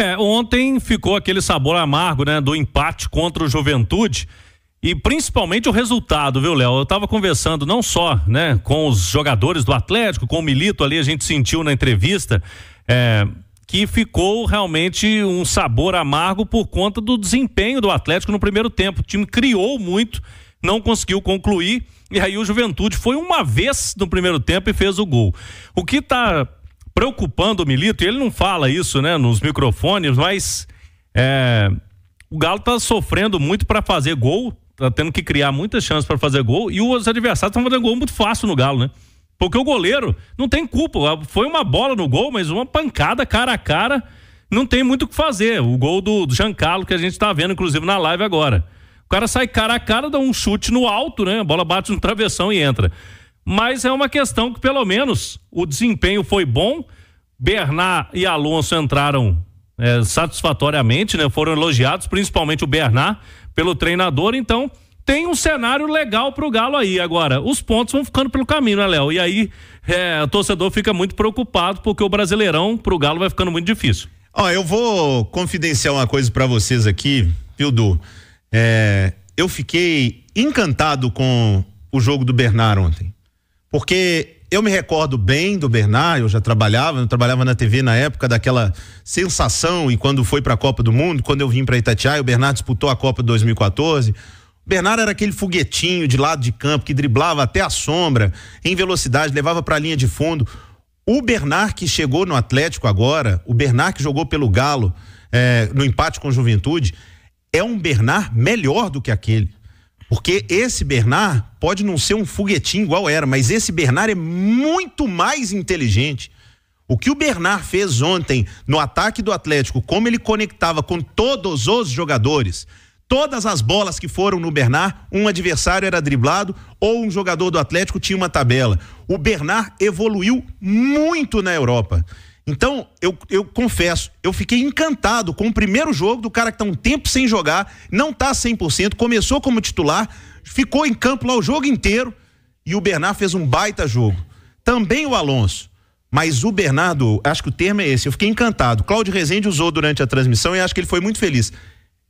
É, ontem ficou aquele sabor amargo, né, do empate contra o Juventude e principalmente o resultado, viu, Léo? Eu estava conversando não só, né, com os jogadores do Atlético, com o Milito ali, a gente sentiu na entrevista, é, que ficou realmente um sabor amargo por conta do desempenho do Atlético no primeiro tempo. O time criou muito, não conseguiu concluir, e aí o Juventude foi uma vez no primeiro tempo e fez o gol. O que está preocupando o Milito, e ele não fala isso, né, nos microfones, mas é, o Galo tá sofrendo muito para fazer gol, tá tendo que criar muitas chances para fazer gol, e os adversários estão fazendo gol muito fácil no Galo, né? Porque o goleiro não tem culpa, foi uma bola no gol, mas uma pancada cara a cara, não tem muito o que fazer. O gol do Giancarlo, que a gente tá vendo, inclusive, na live agora. O cara sai cara a cara, dá um chute no alto, né? A bola bate no travessão e entra mas é uma questão que pelo menos o desempenho foi bom Bernard e Alonso entraram é, satisfatoriamente, né? Foram elogiados, principalmente o Bernard, pelo treinador. Então, tem um cenário legal pro Galo aí. Agora, os pontos vão ficando pelo caminho, né, Léo? E aí, é, o torcedor fica muito preocupado, porque o Brasileirão pro Galo vai ficando muito difícil. Ó, eu vou confidenciar uma coisa para vocês aqui, viu, Du? É, eu fiquei encantado com o jogo do Bernard ontem. Porque eu me recordo bem do Bernard, eu já trabalhava, eu trabalhava na TV na época daquela sensação e quando foi para a Copa do Mundo, quando eu vim para Itatiaia, o Bernard disputou a Copa 2014. O Bernardo era aquele foguetinho de lado de campo que driblava até a sombra, em velocidade, levava para a linha de fundo. O Bernard que chegou no Atlético agora, o Bernard que jogou pelo Galo é, no empate com Juventude, é um Bernard melhor do que aquele. Porque esse Bernard pode não ser um foguetinho igual era, mas esse Bernard é muito mais inteligente. O que o Bernard fez ontem no ataque do Atlético, como ele conectava com todos os jogadores, todas as bolas que foram no Bernard, um adversário era driblado ou um jogador do Atlético tinha uma tabela. O Bernard evoluiu muito na Europa. Então, eu, eu confesso, eu fiquei encantado com o primeiro jogo do cara que está um tempo sem jogar, não tá 100%, começou como titular, ficou em campo lá o jogo inteiro e o Bernard fez um baita jogo. Também o Alonso. Mas o Bernardo, acho que o termo é esse, eu fiquei encantado. Cláudio Rezende usou durante a transmissão e acho que ele foi muito feliz.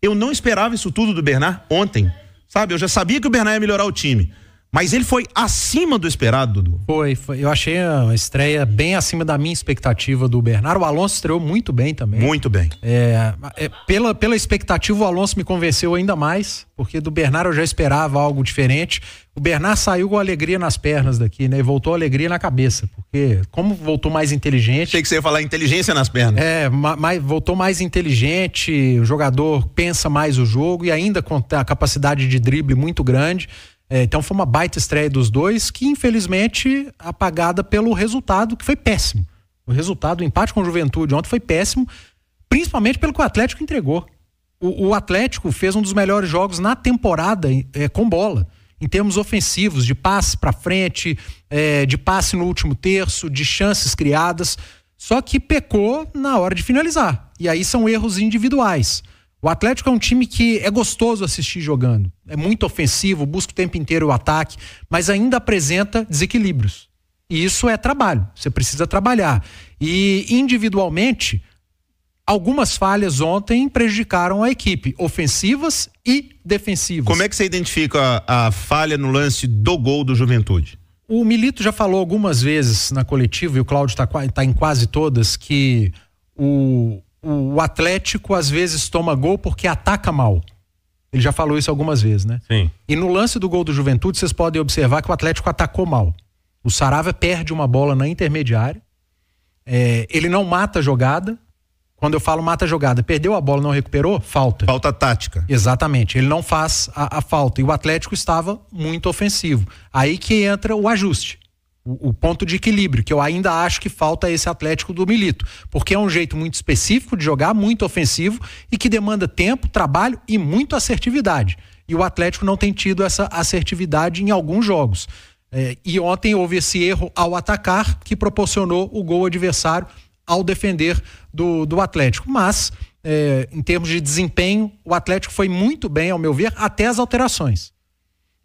Eu não esperava isso tudo do Bernard ontem, sabe? Eu já sabia que o Bernard ia melhorar o time. Mas ele foi acima do esperado, Dudu. Foi, foi. Eu achei a estreia bem acima da minha expectativa do Bernardo. O Alonso estreou muito bem também. Muito bem. É, é, pela, pela expectativa, o Alonso me convenceu ainda mais, porque do Bernardo eu já esperava algo diferente. O Bernardo saiu com alegria nas pernas daqui, né? E voltou alegria na cabeça, porque como voltou mais inteligente. Achei que você ia falar inteligência nas pernas. É, voltou mais inteligente, o jogador pensa mais o jogo e ainda com a capacidade de drible muito grande. É, então foi uma baita estreia dos dois, que infelizmente apagada pelo resultado, que foi péssimo. O resultado, o empate com o Juventude ontem foi péssimo, principalmente pelo que o Atlético entregou. O, o Atlético fez um dos melhores jogos na temporada é, com bola em termos ofensivos, de passe para frente, é, de passe no último terço, de chances criadas. Só que pecou na hora de finalizar. E aí são erros individuais. O Atlético é um time que é gostoso assistir jogando. É muito ofensivo, busca o tempo inteiro o ataque, mas ainda apresenta desequilíbrios. E isso é trabalho. Você precisa trabalhar. E individualmente, algumas falhas ontem prejudicaram a equipe, ofensivas e defensivas. Como é que você identifica a, a falha no lance do gol do Juventude? O Milito já falou algumas vezes na coletiva, e o Cláudio está tá em quase todas, que o, o Atlético às vezes toma gol porque ataca mal. Ele já falou isso algumas vezes, né? Sim. E no lance do gol do Juventude, vocês podem observar que o Atlético atacou mal. O Sarava perde uma bola na intermediária. É, ele não mata a jogada. Quando eu falo mata a jogada, perdeu a bola, não recuperou? Falta. Falta tática. Exatamente. Ele não faz a, a falta. E o Atlético estava muito ofensivo. Aí que entra o ajuste o, ponto de equilíbrio, que eu ainda acho que falta esse Atlético do Milito, porque é um jeito muito específico de jogar, muito ofensivo e que demanda tempo, trabalho e muita assertividade. E o Atlético não tem tido essa assertividade em alguns jogos. É, e ontem houve esse erro ao atacar que proporcionou o gol adversário ao defender do, do Atlético. Mas, é, em termos de desempenho, o Atlético foi muito bem, ao meu ver, até as alterações.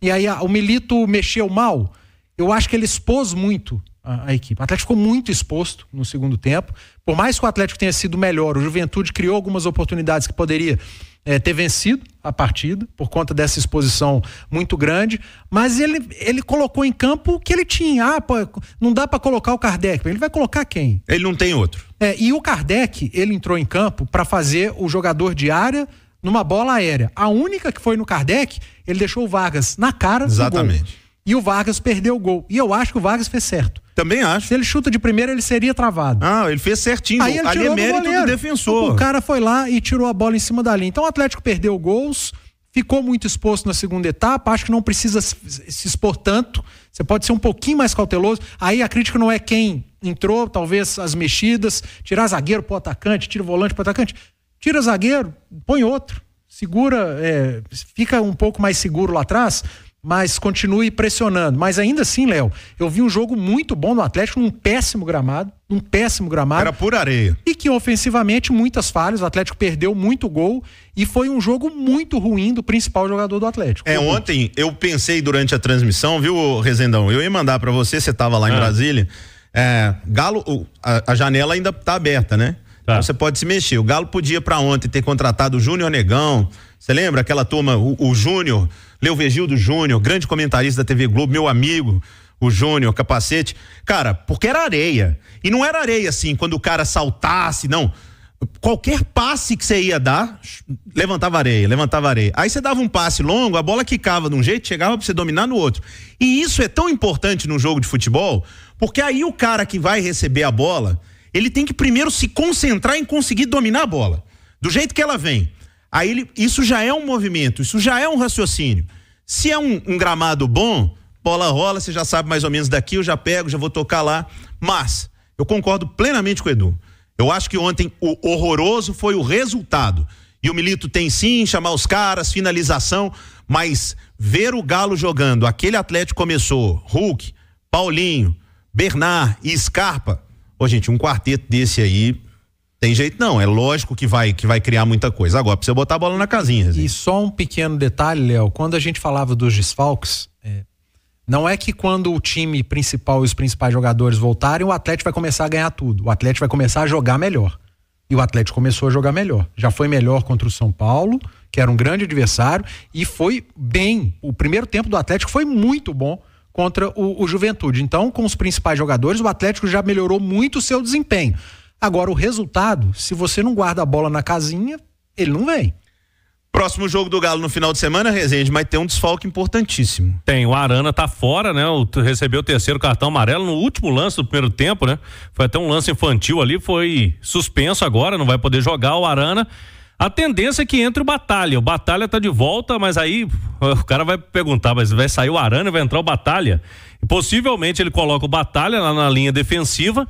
E aí a, o Milito mexeu mal eu acho que ele expôs muito a, a, equipe. O Atlético ficou muito exposto no segundo tempo. Por mais que o Atlético tenha sido melhor, o Juventude criou algumas oportunidades que poderia é, ter vencido a partida por conta dessa exposição muito grande, mas ele, ele colocou em campo o que ele tinha. Ah, pô, não dá para colocar o Kardec. Ele vai colocar quem? Ele não tem outro. É, e o Kardec, ele entrou em campo para fazer o jogador de área numa bola aérea. A única que foi no Kardec, ele deixou o Vargas na cara. Exatamente e o Vargas perdeu o gol. E eu acho que o Vargas fez certo. Também acho. Se ele chuta de primeira, ele seria travado. Ah, ele fez certinho. Aí ele Ali é tirou é mérito do, do defensor. O cara foi lá e tirou a bola em cima da linha. Então o Atlético perdeu gols, ficou muito exposto na segunda etapa. Acho que não precisa se expor tanto. Você pode ser um pouquinho mais cauteloso. Aí a crítica não é quem entrou, talvez as mexidas, tirar zagueiro pro atacante, tira o volante pro atacante. Tira zagueiro, põe outro. Segura, é, fica um pouco mais seguro lá atrás mas continue pressionando. Mas ainda assim, Léo, eu vi um jogo muito bom no Atlético, num péssimo gramado, num péssimo gramado. Era por areia. E que ofensivamente muitas falhas, o Atlético perdeu muito gol e foi um jogo muito ruim do principal jogador do Atlético. É, ontem eu pensei durante a transmissão, viu, Rezendão? Eu ia mandar para você, você tava lá em ah. Brasília. É, Galo, a, a janela ainda tá aberta, né? Tá. Então você pode se mexer. O Galo podia para ontem ter contratado o Júnior Negão. Você lembra aquela turma, o, o Júnior, Leo Vegildo Júnior, grande comentarista da TV Globo, meu amigo, o Júnior, capacete. Cara, porque era areia. E não era areia assim, quando o cara saltasse, não. Qualquer passe que você ia dar, levantava areia, levantava areia. Aí você dava um passe longo, a bola quicava de um jeito, chegava para você dominar no outro. E isso é tão importante no jogo de futebol, porque aí o cara que vai receber a bola, ele tem que primeiro se concentrar em conseguir dominar a bola. Do jeito que ela vem. Aí ele, isso já é um movimento, isso já é um raciocínio. Se é um, um gramado bom, bola rola, você já sabe mais ou menos daqui, eu já pego, já vou tocar lá. Mas eu concordo plenamente com o Edu. Eu acho que ontem o horroroso foi o resultado. E o Milito tem sim, chamar os caras, finalização, mas ver o Galo jogando, aquele Atlético começou, Hulk, Paulinho, Bernard e Scarpa, Ô, gente, um quarteto desse aí tem jeito não, é lógico que vai que vai criar muita coisa. Agora precisa botar a bola na casinha. Assim. E só um pequeno detalhe, Léo, quando a gente falava dos desfalques, é, não é que quando o time principal e os principais jogadores voltarem, o Atlético vai começar a ganhar tudo. O Atlético vai começar a jogar melhor. E o Atlético começou a jogar melhor. Já foi melhor contra o São Paulo, que era um grande adversário, e foi bem. O primeiro tempo do Atlético foi muito bom contra o, o Juventude. Então, com os principais jogadores, o Atlético já melhorou muito o seu desempenho. Agora, o resultado, se você não guarda a bola na casinha, ele não vem. Próximo jogo do Galo no final de semana, Rezende, mas tem um desfalque importantíssimo. Tem, o Arana tá fora, né? O, recebeu o terceiro cartão amarelo no último lance do primeiro tempo, né? Foi até um lance infantil ali, foi suspenso agora, não vai poder jogar o Arana. A tendência é que entre o Batalha. O Batalha tá de volta, mas aí o cara vai perguntar, mas vai sair o Arana, vai entrar o Batalha. E possivelmente ele coloca o Batalha lá na linha defensiva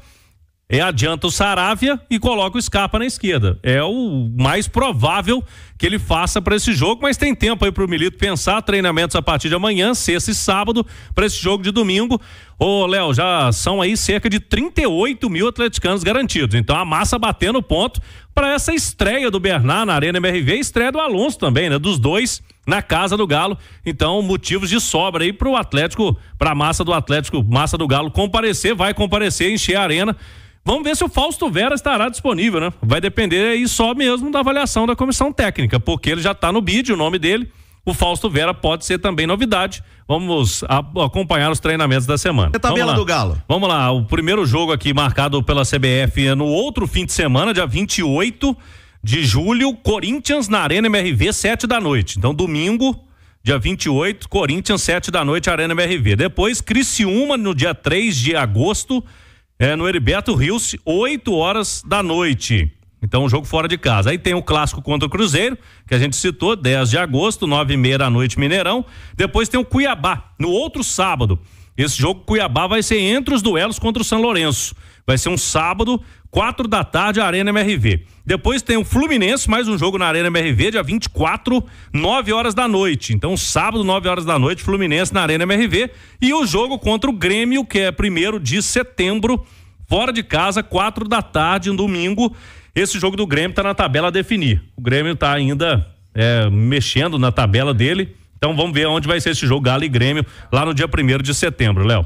é, adianta o Saravia e coloca o Scarpa na esquerda. É o mais provável que ele faça para esse jogo, mas tem tempo aí para o Milito pensar. Treinamentos a partir de amanhã, sexta e sábado, para esse jogo de domingo. Ô, Léo, já são aí cerca de 38 mil atleticanos garantidos. Então a massa batendo ponto para essa estreia do Bernard na Arena MRV, estreia do Alonso também, né? Dos dois na casa do Galo. Então, motivos de sobra aí para o Atlético, para a massa do Atlético, massa do Galo comparecer, vai comparecer, encher a arena Vamos ver se o Fausto Vera estará disponível, né? Vai depender aí só mesmo da avaliação da comissão técnica, porque ele já está no bid, o nome dele. O Fausto Vera pode ser também novidade. Vamos acompanhar os treinamentos da semana. É tabela tá do Galo. Vamos lá, o primeiro jogo aqui marcado pela CBF é no outro fim de semana, dia 28 de julho, Corinthians na Arena MRV, 7 da noite. Então, domingo, dia 28, Corinthians, 7 da noite, Arena MRV. Depois, Criciúma, no dia 3 de agosto, é, no Heriberto Rios, 8 horas da noite. Então, um jogo fora de casa. Aí tem o clássico contra o Cruzeiro, que a gente citou, 10 de agosto, 9 e meia da noite, Mineirão. Depois tem o Cuiabá, no outro sábado, esse jogo Cuiabá vai ser entre os duelos contra o São Lourenço. Vai ser um sábado, quatro da tarde, Arena MRV. Depois tem o Fluminense, mais um jogo na Arena MRV, dia 24, 9 horas da noite. Então, sábado, 9 horas da noite, Fluminense na Arena MRV. E o jogo contra o Grêmio, que é primeiro de setembro, fora de casa, quatro da tarde, domingo. Esse jogo do Grêmio está na tabela a definir. O Grêmio está ainda é, mexendo na tabela dele então vamos ver onde vai ser esse jogo Galo e Grêmio lá no dia 1 de setembro, Léo.